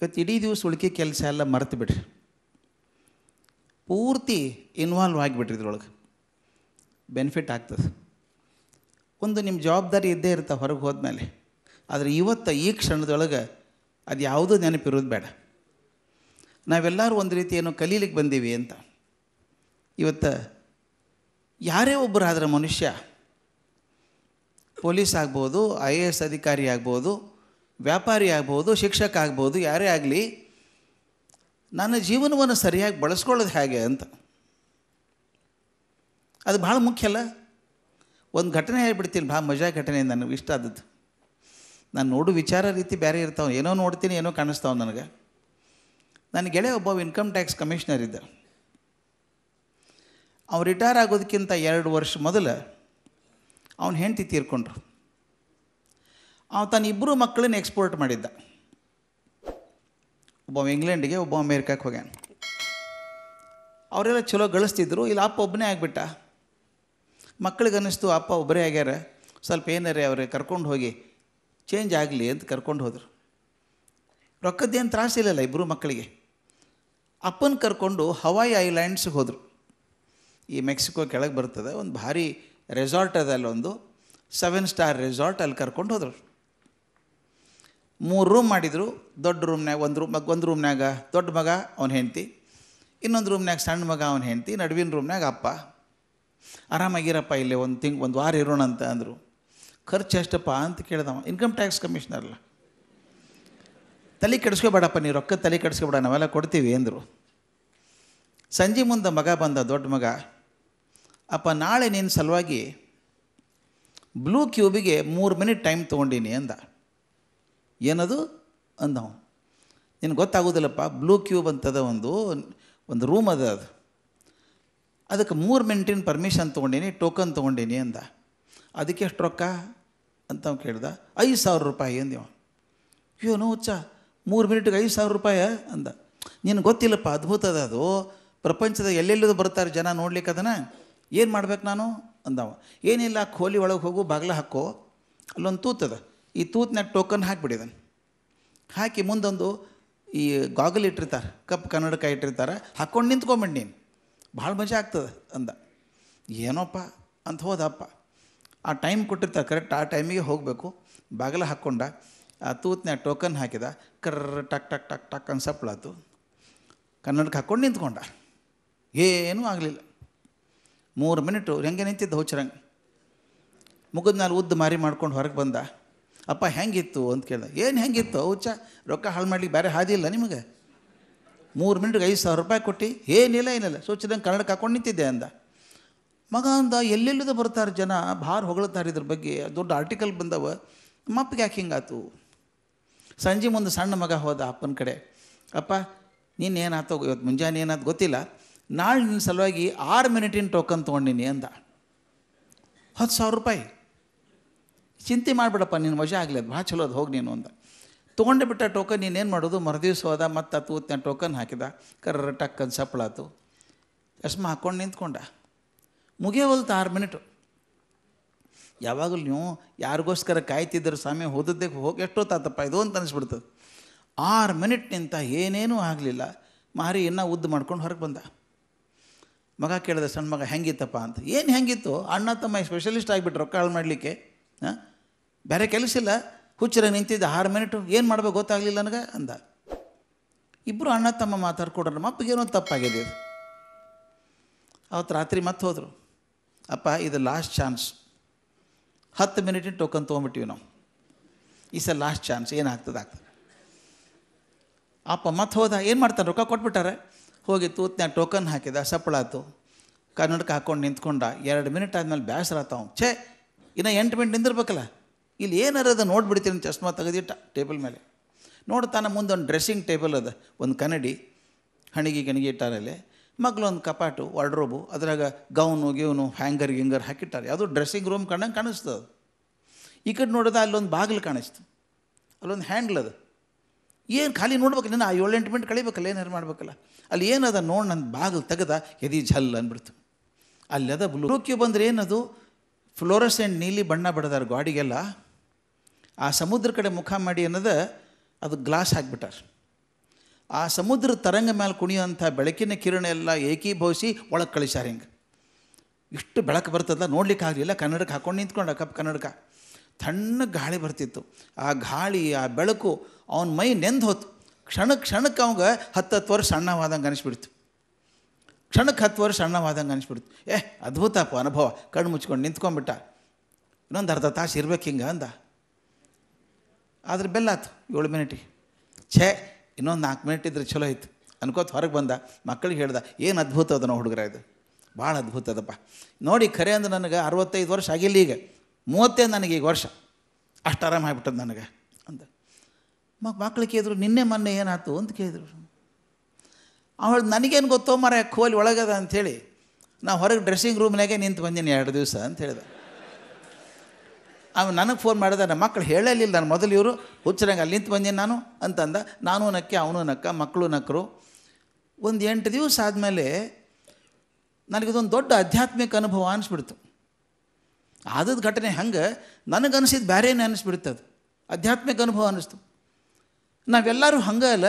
ಇವತ್ತು ಇಡೀ ದಿವಸ ಉಳಿಕೆ ಕೆಲಸ ಎಲ್ಲ ಮರೆತು ಬಿಡ್ರಿ ಪೂರ್ತಿ ಇನ್ವಾಲ್ವ್ ಆಗಿಬಿಟ್ರಿ ಇದ್ರೊಳಗೆ ಬೆನಿಫಿಟ್ ಆಗ್ತದೆ ಒಂದು ನಿಮ್ಮ ಜವಾಬ್ದಾರಿ ಇದ್ದೇ ಇರ್ತಾವೆ ಹೊರಗೆ ಹೋದ್ಮೇಲೆ ಆದರೆ ಇವತ್ತು ಈ ಕ್ಷಣದೊಳಗೆ ಅದು ಯಾವುದೂ ನೆನಪಿರೋದು ಬೇಡ ನಾವೆಲ್ಲರೂ ಒಂದು ರೀತಿ ಏನೋ ಕಲೀಲಿಕ್ಕೆ ಬಂದೀವಿ ಅಂತ ಇವತ್ತು ಯಾರೇ ಒಬ್ಬರಾದ್ರೆ ಮನುಷ್ಯ ಪೊಲೀಸ್ ಆಗ್ಬೋದು ಐ ಎ ಎಸ್ ಅಧಿಕಾರಿ ಆಗ್ಬೋದು ವ್ಯಾಪಾರಿ ಆಗ್ಬೋದು ಶಿಕ್ಷಕ ಆಗ್ಬೋದು ಯಾರೇ ಆಗಲಿ ನನ್ನ ಜೀವನವನ್ನು ಸರಿಯಾಗಿ ಬಳಸ್ಕೊಳ್ಳೋದು ಹೇಗೆ ಅಂತ ಅದು ಭಾಳ ಮುಖ್ಯ ಅಲ್ಲ ಒಂದು ಘಟನೆ ಹೇಳ್ಬಿಡ್ತೀನಿ ಭಾಳ ಮಜಾ ಘಟನೆ ನನಗೆ ಇಷ್ಟ ಆದದ್ದು ನಾನು ನೋಡು ವಿಚಾರ ರೀತಿ ಬೇರೆ ಇರ್ತಾವೆ ಏನೋ ನೋಡ್ತೀನಿ ಏನೋ ಕಾಣಿಸ್ತಾವ ನನಗೆ ನನ್ನ ಗೆಳೆಯ ಒಬ್ಬ ಇನ್ಕಮ್ ಟ್ಯಾಕ್ಸ್ ಕಮಿಷನರ್ ಇದ್ದ ಅವ್ನು ರಿಟೈರ್ ಆಗೋದಕ್ಕಿಂತ ಎರಡು ವರ್ಷ ಮೊದಲು ಅವನು ಹೆಂಡತಿ ತೀರ್ಕೊಂಡ್ರು ಅವನು ತನ್ನ ಇಬ್ಬರು ಮಕ್ಕಳನ್ನ ಎಕ್ಸ್ಪೋರ್ಟ್ ಮಾಡಿದ್ದ ಒಬ್ಬ ಇಂಗ್ಲೆಂಡಿಗೆ ಒಬ್ಬ ಅಮೇರಿಕಕ್ಕೆ ಹೋಗ್ಯಾನ ಅವರೆಲ್ಲ ಚಲೋ ಗಳಿಸ್ತಿದ್ರು ಇಲ್ಲಿ ಅಪ್ಪ ಒಬ್ಬನೇ ಆಗಿಬಿಟ್ಟ ಮಕ್ಕಳಿಗೆ ಅನ್ನಿಸ್ತು ಅಪ್ಪ ಒಬ್ಬರೇ ಆಗ್ಯಾರ ಸ್ವಲ್ಪ ಏನಾರ ಅವ್ರಿಗೆ ಕರ್ಕೊಂಡು ಹೋಗಿ ಚೇಂಜ್ ಆಗಲಿ ಅಂತ ಕರ್ಕೊಂಡು ಹೋದರು ರೊಕ್ಕದ್ದೇನು ತ್ರಾಸಿಲ್ಲಲ್ಲ ಇಬ್ಬರು ಮಕ್ಕಳಿಗೆ ಅಪ್ಪನ ಕರ್ಕೊಂಡು ಹವಾಯಿ ಐಲ್ಯಾಂಡ್ಸ್ಗೆ ಹೋದರು ಈ ಮೆಕ್ಸಿಕೋ ಕೆಳಗೆ ಬರ್ತದೆ ಒಂದು ಭಾರಿ ರೆಸಾರ್ಟ್ ಅದ ಅಲ್ಲೊಂದು ಸೆವೆನ್ ಸ್ಟಾರ್ ರೆಸಾರ್ಟ್ ಅಲ್ಲಿ ಕರ್ಕೊಂಡು ಹೋದರು ಮೂರು ರೂಮ್ ಮಾಡಿದರು ದೊಡ್ಡ ರೂಮ್ನಾಗ ಒಂದು ರೂಮ್ ಒಂದು ರೂಮ್ನಾಗ ದೊಡ್ಡ ಮಗ ಅವನ ಹೆಂಡತಿ ಇನ್ನೊಂದು ರೂಮ್ನಾಗ ಸಣ್ಣ ಮಗ ಅವನ ಹೆಂಡತಿ ನಡುವಿನ ರೂಮ್ನಾಗ ಅಪ್ಪ ಆರಾಮಾಗಿರಪ್ಪ ಇಲ್ಲೇ ಒಂದು ತಿಂಗ್ ಒಂದು ವಾರ ಇರೋಣ ಅಂತ ಅಂದರು ಖರ್ಚು ಎಷ್ಟಪ್ಪ ಅಂತ ಕೇಳಿದವ ಇನ್ಕಮ್ ಟ್ಯಾಕ್ಸ್ ಅಲ್ಲ ತಲೆ ಕೆಡಿಸ್ಕೋಬೇಡಪ್ಪ ನೀವು ರೊಕ್ಕ ತಲೆ ಕೆಡಿಸ್ಕೋಬೇಡ ನಾವೆಲ್ಲ ಕೊಡ್ತೀವಿ ಅಂದರು ಸಂಜೆ ಮುಂದೆ ಮಗ ಬಂದ ದೊಡ್ಡ ಮಗ ಅಪ್ಪ ನಾಳೆ ನಿನ್ನ ಸಲುವಾಗಿ ಬ್ಲೂ ಕ್ಯೂಬಿಗೆ ಮೂರು ಮಿನಿಟ್ ಟೈಮ್ ತೊಗೊಂಡಿನಿ ಅಂದ ಏನದು ಅಂದವ ನಿನಗೆ ಗೊತ್ತಾಗೋದಿಲ್ಲಪ್ಪ ಬ್ಲೂ ಕ್ಯೂಬ್ ಅಂತದ ಒಂದು ಒಂದು ರೂಮ್ ಅದ ಅದು ಅದಕ್ಕೆ ಮೂರು ಮಿನಿಟಿನ ಪರ್ಮಿಷನ್ ತೊಗೊಂಡೀನಿ ಟೋಕನ್ ತೊಗೊಂಡೀನಿ ಅಂದ ಅದಕ್ಕೆ ಎಷ್ಟು ರೊಕ್ಕ ಅಂತ ಕೇಳ್ದ ಐದು ಸಾವಿರ ರೂಪಾಯಿ ಅಂದೇವ ಏನು ಹುಚ್ಚ ಮೂರು ಮಿನಿಟ್ಗೆ ಐದು ಸಾವಿರ ರೂಪಾಯಿ ಅಂದ ನಿನಗೆ ಗೊತ್ತಿಲ್ಲಪ್ಪ ಅದ್ಭುತ ಅದ ಅದು ಪ್ರಪಂಚದ ಎಲ್ಲೆಲ್ಲದು ಬರ್ತಾರೆ ಜನ ನೋಡ್ಲಿಕ್ಕೆ ಅದನ್ನು ಏನು ಮಾಡ್ಬೇಕು ನಾನು ಅಂದವ ಏನಿಲ್ಲ ಕೋಲಿ ಒಳಗೆ ಹೋಗು ಬಾಗಿಲ ಹಾಕೋ ಅಲ್ಲೊಂದು ತೂತದ ಈ ತೂತ್ನ ಟೋಕನ್ ಹಾಕಿಬಿಟ್ಟಿದ್ದಾನೆ ಹಾಕಿ ಮುಂದೊಂದು ಈ ಗಾಗಲ್ ಇಟ್ಟಿರ್ತಾರೆ ಕಪ್ ಕನ್ನಡಕ ಇಟ್ಟಿರ್ತಾರೆ ಹಾಕ್ಕೊಂಡು ನಿಂತ್ಕೊಂಬಿಡಿ ನೀನು ಭಾಳ ಮಜಾ ಆಗ್ತದೆ ಅಂದ ಏನೋಪ್ಪ ಅಂತ ಹೋದಪ್ಪ ಆ ಟೈಮ್ ಕೊಟ್ಟಿರ್ತಾರೆ ಕರೆಕ್ಟ್ ಆ ಟೈಮಿಗೆ ಹೋಗಬೇಕು ಬಾಗಿಲ ಹಾಕ್ಕೊಂಡ ಆ ತೂತ್ನ ಟೋಕನ್ ಹಾಕಿದ ಕರ್ರ ಟಕ್ ಟಕ್ ಟಕ್ ಟಕ್ ಅಂತ ಸಪ್ಳಾತು ಕನ್ನಡಕ್ಕೆ ಹಾಕ್ಕೊಂಡು ನಿಂತ್ಕೊಂಡ ಏನೂ ಆಗಲಿಲ್ಲ ಮೂರು ಮಿನಿಟು ಹೆಂಗೆ ನಿಂತಿದ್ದ ಹುಚ್ಚರಂಗೆ ಮುಗಿದ ಉದ್ದು ಮಾರಿ ಮಾಡ್ಕೊಂಡು ಹೊರಗೆ ಬಂದ ಅಪ್ಪ ಹೆಂಗಿತ್ತು ಅಂತ ಕೇಳ್ದೆ ಏನು ಹೆಂಗಿತ್ತು ಹುಚ್ಚ ರೊಕ್ಕ ಹಾಳು ಮಾಡ್ಲಿಕ್ಕೆ ಬೇರೆ ಹಾದಿ ಇಲ್ಲ ನಿಮಗೆ ಮೂರು ಮಿನಿಟ್ಗೆ ಐದು ಸಾವಿರ ರೂಪಾಯಿ ಕೊಟ್ಟು ಏನಿಲ್ಲ ಏನಿಲ್ಲ ಸೂಚಿದಂಗೆ ಕನ್ನಡಕ್ಕೆ ಹಾಕೊಂಡು ನಿಂತಿದ್ದೆ ಅಂದ ಮಗ ಅಂದ ಎಲ್ಲೆಲ್ಲದ ಬರ್ತಾರೆ ಜನ ಭಾರ ಹೊಗಳ್ತಾರಿದ್ರ ಇದ್ರ ಬಗ್ಗೆ ದೊಡ್ಡ ಆರ್ಟಿಕಲ್ ಬಂದವ ಮಪ್ಪಿಗೆ ಯಾಕೆ ಹಿಂಗಾತು ಸಂಜೆ ಮುಂದೆ ಸಣ್ಣ ಮಗ ಹೋದ ಅಪ್ಪನ ಕಡೆ ಅಪ್ಪ ನೀನು ಏನಾಯ್ತು ಇವತ್ತು ಮುಂಜಾನೆ ಏನಾದ ಗೊತ್ತಿಲ್ಲ ನಾಳೆ ನಿನ್ನ ಸಲುವಾಗಿ ಆರು ಮಿನಿಟಿನ ಟೋಕನ್ ತೊಗೊಂಡಿನಿ ಅಂದ ಹತ್ತು ಸಾವಿರ ರೂಪಾಯಿ ಚಿಂತೆ ಮಾಡಿಬಿಡಪ್ಪ ನೀನು ವಜಾ ಅದು ಭಾಳ ಚಲೋ ಅದು ಹೋಗಿ ನೀನು ಅಂದ ತೊಗೊಂಡು ಬಿಟ್ಟ ಟೋಕನ್ ಏನು ಮಾಡೋದು ಮರುದಿವ್ಸೋದ ಹೋದ ಮತ್ತು ಹತ್ತು ಟೋಕನ್ ಹಾಕಿದ ಕರ್ರ ಟಕ್ಕನ್ ಸಪ್ಪಳಾತು ಚಸ್ಮಾ ಹಾಕ್ಕೊಂಡು ನಿಂತ್ಕೊಂಡ ಮುಗಿಯೋವಲ್ತು ಆರು ಮಿನಿಟು ಯಾವಾಗಲೂ ನೀವು ಯಾರಿಗೋಸ್ಕರ ಕಾಯ್ತಿದ್ದರು ಸ್ವಾಮಿ ಹೋದದ್ದೇ ಹೋಗಿ ತಾತಪ್ಪ ಇದು ಅಂತ ಅನಿಸ್ಬಿಡ್ತದೆ ಆರು ಮಿನಿಟ್ ನಿಂತ ಏನೇನೂ ಆಗಲಿಲ್ಲ ಮಾರಿ ಇನ್ನೂ ಉದ್ದು ಮಾಡ್ಕೊಂಡು ಹೊರಗೆ ಬಂದ ಮಗ ಕೇಳಿದೆ ಸಣ್ಣ ಮಗ ಹೆಂಗಿತ್ತಪ್ಪ ಅಂತ ಏನು ಹೆಂಗಿತ್ತು ಅಣ್ಣ ತಮ್ಮ ಸ್ಪೆಷಲಿಸ್ಟ್ ಆಗಿಬಿಟ್ರು ರೊಕ್ಕ ಹಾಳು ಮಾಡಲಿಕ್ಕೆ ಹಾಂ ಬೇರೆ ಕೆಲಸ ಇಲ್ಲ ಹುಚ್ಚರ ನಿಂತಿದ್ದ ಆರು ಮಿನಿಟು ಏನು ಮಾಡಬೇಕು ಗೊತ್ತಾಗಲಿಲ್ಲ ನನಗೆ ಅಂದ ಇಬ್ಬರು ಅಣ್ಣ ತಮ್ಮ ಮಾತಾಡ್ಕೊಡ್ರಮ್ಮ ಅಪ್ಪಗೆ ಏನೋ ತಪ್ಪಾಗಿದೆ ಇದು ಅವತ್ತು ರಾತ್ರಿ ಮತ್ತೆ ಹೋದರು ಅಪ್ಪ ಇದು ಲಾಸ್ಟ್ ಚಾನ್ಸ್ ಹತ್ತು ಮಿನಿಟಿನ ಟೋಕನ್ ತೊಗೊಂಬಿಟ್ಟಿವಿ ನಾವು ಈ ಸಲ ಲಾಸ್ಟ್ ಚಾನ್ಸ್ ಏನಾಗ್ತದೆ ಆಗ್ತದೆ ಅಪ್ಪ ಮತ್ತೆ ಹೋದ ಏನು ಮಾಡ್ತಾನೆ ರೊಕ್ಕ ಕೊಟ್ಬಿಟ್ಟಾರೆ ಹೋಗಿ ತೂತ್ನ್ಯಾಗ ಟೋಕನ್ ಹಾಕಿದ ಸಪ್ಪಳಾತು ಕನ್ನಡಕ್ಕೆ ಹಾಕ್ಕೊಂಡು ನಿಂತ್ಕೊಂಡ ಎರಡು ಮಿನಿಟ್ ಆದಮೇಲೆ ಬ್ಯಾಸರ ಆತಾವ ಛೇ ಇನ್ನೂ ಎಂಟು ಮಿನಿಟ್ ನಿಂದಿರ್ಬೇಕಲ್ಲ ಇಲ್ಲಿ ಏನಾರದ ನೋಡ್ಬಿಡ್ತೀನಿ ಚಶ್ಮಾ ತೆಗೆದಿಟ್ಟ ಟೇಬಲ್ ಮೇಲೆ ನೋಡ್ತಾನೆ ಮುಂದೆ ಒಂದು ಡ್ರೆಸ್ಸಿಂಗ್ ಟೇಬಲ್ ಅದ ಒಂದು ಕನ್ನಡಿ ಹಣಿಗೆ ಗಣಿಗೆ ಇಟ್ಟಾರಲ್ಲಿ ಮಗ್ಳು ಕಪಾಟು ವಾರ್ಡ್ರೋಬು ಅದರಾಗ ಗೌನು ಗೌನು ಹ್ಯಾಂಗರ್ ಗಿಂಗರ್ ಹಾಕಿಟ್ಟಾರೆ ಅದು ಡ್ರೆಸ್ಸಿಂಗ್ ರೂಮ್ ಕಂಡಂಗೆ ಕಾಣಿಸ್ತದೆ ಅದು ಈ ಕಡೆ ನೋಡಿದ ಅಲ್ಲೊಂದು ಬಾಗಿಲು ಕಾಣಿಸ್ತು ಅಲ್ಲೊಂದು ಹ್ಯಾಂಡ್ಲ್ ಅದು ಏನು ಖಾಲಿ ನೋಡ್ಬೇಕು ನಿನ್ನ ಆ ಏಳೆಂಟು ಮಿನಿಟ್ ಕಳಿಬೇಕಲ್ಲ ಏನಾರು ಮಾಡ್ಬೇಕಲ್ಲ ಅಲ್ಲಿ ಏನದ ನೋಡಿ ನನ್ನ ಬಾಗಿಲು ತೆಗೆದ ಎದಿ ಝಲ್ ಅಂದ್ಬಿಡ್ತು ಅಲ್ಲದ ಬ್ಲೂ ಕ್ಯೂಬ್ ಬಂದರೆ ಏನದು ಫ್ಲೋರಸ್ ಆ್ಯಂಡ್ ನೀಲಿ ಬಣ್ಣ ಬಡದಾರ ಗಾಡಿಗೆಲ್ಲ ಆ ಸಮುದ್ರ ಕಡೆ ಮುಖ ಮಾಡಿ ಅನ್ನೋದು ಅದು ಗ್ಲಾಸ್ ಹಾಕ್ಬಿಟ್ಟಾರೆ ಆ ಸಮುದ್ರ ತರಂಗ ಮೇಲೆ ಕುಣಿಯುವಂಥ ಬೆಳಕಿನ ಕಿರಣ ಎಲ್ಲ ಏಕೀಭವಿಸಿ ಒಳಗೆ ಕಳಿಸ್ಯಾರ ಹಿಂಗೆ ಇಷ್ಟು ಬೆಳಕು ಬರ್ತದ ನೋಡ್ಲಿಕ್ಕೆ ಆಗಲಿಲ್ಲ ಕನ್ನಡಕ್ಕೆ ಹಾಕೊಂಡು ನಿಂತ್ಕೊಂಡ ಕಪ್ ಕನ್ನಡಕ ತಣ್ಣಗೆ ಗಾಳಿ ಬರ್ತಿತ್ತು ಆ ಗಾಳಿ ಆ ಬೆಳಕು ಅವನ ಮೈ ನೆಂದು ಹೋತು ಕ್ಷಣ ಕ್ಷಣಕ್ಕೆ ಅವಂಗೆ ಹತ್ತತ್ತು ವರ್ಷ ಸಣ್ಣವಾದಂಗೆ ಅನಿಸ್ಬಿಡ್ತು ಕ್ಷಣಕ್ಕೆ ಹತ್ತು ವರ್ಷ ಸಣ್ಣವಾದಂಗೆ ಅನಿಸ್ಬಿಡ್ತು ಏ ಅದ್ಭುತಪ್ಪ ಅನುಭವ ಕಣ್ಣು ಮುಚ್ಕೊಂಡು ನಿಂತ್ಕೊಂಡ್ಬಿಟ್ಟ ಇನ್ನೊಂದು ಅರ್ಧ ತಾಸು ಇರ್ಬೇಕು ಹಿಂಗೆ ಅಂದ ಆದರೆ ಬೆಲ್ಲ ಆತು ಏಳು ಮಿನಿಟಿಗೆ ಛೇ ಇನ್ನೊಂದು ನಾಲ್ಕು ಮಿನಿಟ್ ಇದ್ರೆ ಚಲೋ ಆಯ್ತು ಅನ್ಕೋತ ಹೊರಗೆ ಬಂದ ಮಕ್ಕಳಿಗೆ ಹೇಳ್ದೆ ಏನು ಅದ್ಭುತ ಅದ ನಾವು ಹುಡುಗರ ಇದು ಭಾಳ ಅದ್ಭುತ ಅದಪ್ಪ ನೋಡಿ ಖರೆ ಅಂದ್ರೆ ನನಗೆ ಅರವತ್ತೈದು ವರ್ಷ ಆಗಿಲ್ಲ ಈಗ ಮೂವತ್ತೇ ನನಗೆ ಈಗ ವರ್ಷ ಅಷ್ಟು ಆರಾಮ ನನಗೆ ಅಂತ ಮಕ್ಳು ಕೇಳಿದ್ರು ನಿನ್ನೆ ಮೊನ್ನೆ ಏನಾಯ್ತು ಅಂತ ಕೇಳಿದ್ರು ಅವಳು ನನಗೇನು ಗೊತ್ತೋ ಮರ ಕೋಲಿ ಒಳಗದ ಅಂಥೇಳಿ ನಾ ಹೊರಗೆ ಡ್ರೆಸ್ಸಿಂಗ್ ರೂಮ್ನಾಗೆ ನಿಂತು ಬಂದೀನಿ ಎರಡು ದಿವಸ ಅಂತ ಹೇಳಿದೆ ಅವ ನನಗೆ ಫೋನ್ ಮಾಡಿದ ನನ್ನ ಮಕ್ಕಳು ಹೇಳಲಿಲ್ಲ ನಾನು ಮೊದಲು ಇವರು ಹುಚ್ಚರಂಗೆ ಅಲ್ಲಿ ನಿಂತು ಬಂದೆ ನಾನು ಅಂತಂದ ನಾನು ನಕ್ಕೆ ಅವನು ನಕ್ಕ ಮಕ್ಕಳು ನಕ್ಕರು ಒಂದು ಎಂಟು ದಿವಸ ಆದಮೇಲೆ ನನಗಿದೊಂದು ದೊಡ್ಡ ಆಧ್ಯಾತ್ಮಿಕ ಅನುಭವ ಅನಿಸ್ಬಿಡ್ತು ಆದದ ಘಟನೆ ಹಂಗೆ ನನಗನ್ಸಿದ್ದು ಬೇರೆನೇ ಅದು ಆಧ್ಯಾತ್ಮಿಕ ಅನುಭವ ಅನ್ನಿಸ್ತು ನಾವೆಲ್ಲರೂ ಹಂಗೆ ಅಲ್ಲ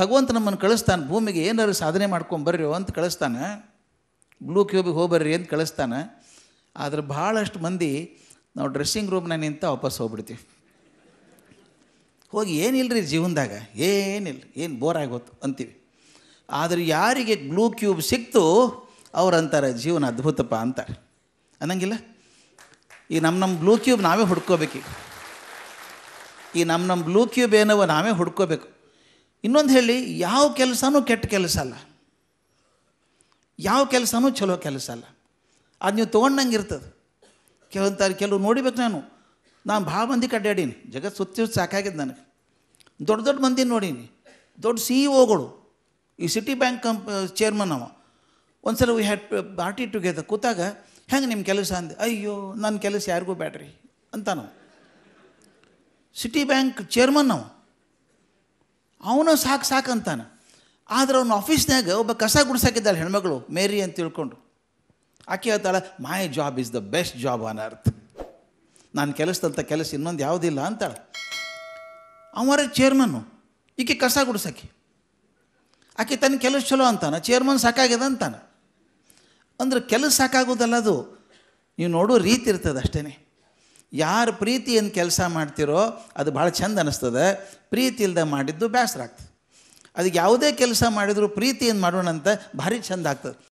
ಭಗವಂತ ನಮ್ಮನ್ನು ಕಳಿಸ್ತಾನೆ ಭೂಮಿಗೆ ಏನಾದ್ರು ಸಾಧನೆ ಮಾಡ್ಕೊಂಬರ್ರಿ ಅಂತ ಕಳಿಸ್ತಾನೆ ಬ್ಲೂ ಕ್ಯೂಬಿಗೆ ಹೋಗ್ಬರ್ರಿ ಅಂತ ಕಳಿಸ್ತಾನೆ ಆದರೆ ಭಾಳಷ್ಟು ಮಂದಿ ನಾವು ಡ್ರೆಸ್ಸಿಂಗ್ ರೂಮ್ನ ನಿಂತ ವಾಪಸ್ ಹೋಗ್ಬಿಡ್ತೀವಿ ಹೋಗಿ ಏನಿಲ್ಲರಿ ಜೀವನದಾಗ ಏನಿಲ್ಲ ಏನು ಬೋರ್ ಆಗೋತು ಅಂತೀವಿ ಆದರೆ ಯಾರಿಗೆ ಗ್ಲೂ ಕ್ಯೂಬ್ ಸಿಕ್ತು ಅವ್ರು ಅಂತಾರೆ ಜೀವನ ಅದ್ಭುತಪ್ಪ ಅಂತಾರೆ ಅನ್ನಂಗಿಲ್ಲ ಈ ನಮ್ಮ ನಮ್ಮ ಬ್ಲೂ ಕ್ಯೂಬ್ ನಾವೇ ಹುಡ್ಕೋಬೇಕೀಗ ಈ ನಮ್ಮ ನಮ್ಮ ಬ್ಲೂ ಕ್ಯೂಬ್ ಏನವ ನಾವೇ ಹುಡ್ಕೋಬೇಕು ಇನ್ನೊಂದು ಹೇಳಿ ಯಾವ ಕೆಲಸನೂ ಕೆಟ್ಟ ಕೆಲಸ ಅಲ್ಲ ಯಾವ ಕೆಲಸನೂ ಚಲೋ ಕೆಲಸ ಅಲ್ಲ ಅದು ನೀವು ತೊಗೊಂಡಂಗೆ ಇರ್ತದೆ ಕೆಲವಂತಾರೆ ಕೆಲವು ನೋಡಿಬೇಕು ನಾನು ನಾನು ಭಾಳ ಮಂದಿ ಅಡ್ಡಾಡೀನಿ ಜಗತ್ತು ಸುತ್ತಿ ಸಾಕಾಗಿದ್ದು ನನಗೆ ದೊಡ್ಡ ದೊಡ್ಡ ಮಂದಿ ನೋಡೀನಿ ದೊಡ್ಡ ಸಿ ಇ e ಒಗಳು ಈ ಸಿಟಿ ಬ್ಯಾಂಕ್ ಕಂಪ್ ಚೇರ್ಮನ್ ಅವ ಒಂದು ಸಲ ವಿ ಹ್ಯಾಡ್ ಪಾರ್ಟಿ ಟುಗೆದರ್ ಕೂತಾಗ ಹೆಂಗೆ ನಿಮ್ಮ ಕೆಲಸ ಅಂದೆ ಅಯ್ಯೋ ನನ್ನ ಕೆಲಸ ಯಾರಿಗೂ ಬೇಡ್ರಿ ಅಂತ ನಾವು ಸಿಟಿ ಬ್ಯಾಂಕ್ ಚೇರ್ಮನ್ ಅವ ಅವನು ಸಾಕು ಸಾಕು ಅಂತಾನೆ ಆದ್ರೆ ಅವ್ನ ಆಫೀಸ್ನಾಗ ಒಬ್ಬ ಕಸ ಗುಡ್ಸಾಕಿದ್ದಾಳೆ ಹೆಣ್ಮಗಳು ಮೇರಿ ಅಂತ ತಿಳ್ಕೊಂಡು ಆಕೆ ಹೇಳ್ತಾಳೆ my job is the best job on earth ನಾನು ಕೆಲಸದಂಥ ಕೆಲಸ ಇನ್ನೊಂದು ಯಾವುದಿಲ್ಲ ಅಂತಾಳೆ ಅವರೇ ಚೇರ್ಮನ್ನು ಈಕೆ ಕಸ ಗುಡಿಸೋಕೆ ಆಕೆ ತನ್ನ ಕೆಲಸ ಚಲೋ ಅಂತಾನೆ ಚೇರ್ಮನ್ ಸಾಕಾಗ್ಯದ ಅಂತಾನೆ ಅಂದ್ರೆ ಕೆಲಸ ಸಾಕಾಗೋದಲ್ಲ ಅದು ನೀವು ನೋಡೋ ರೀತಿ ಇರ್ತದೆ ಅಷ್ಟೇ ಯಾರು ಪ್ರೀತಿಯಿಂದ ಕೆಲಸ ಮಾಡ್ತಿರೋ ಅದು ಭಾಳ ಚಂದ ಅನ್ನಿಸ್ತದೆ ಪ್ರೀತಿ ಇಲ್ಲದೆ ಮಾಡಿದ್ದು ಬೇಸರ ಆಗ್ತದೆ ಅದಕ್ಕೆ ಯಾವುದೇ ಕೆಲಸ ಮಾಡಿದರೂ ಪ್ರೀತಿಯನ್ನು ಮಾಡೋಣ ಅಂತ ಭಾರಿ ಚೆಂದ ಆಗ್ತದೆ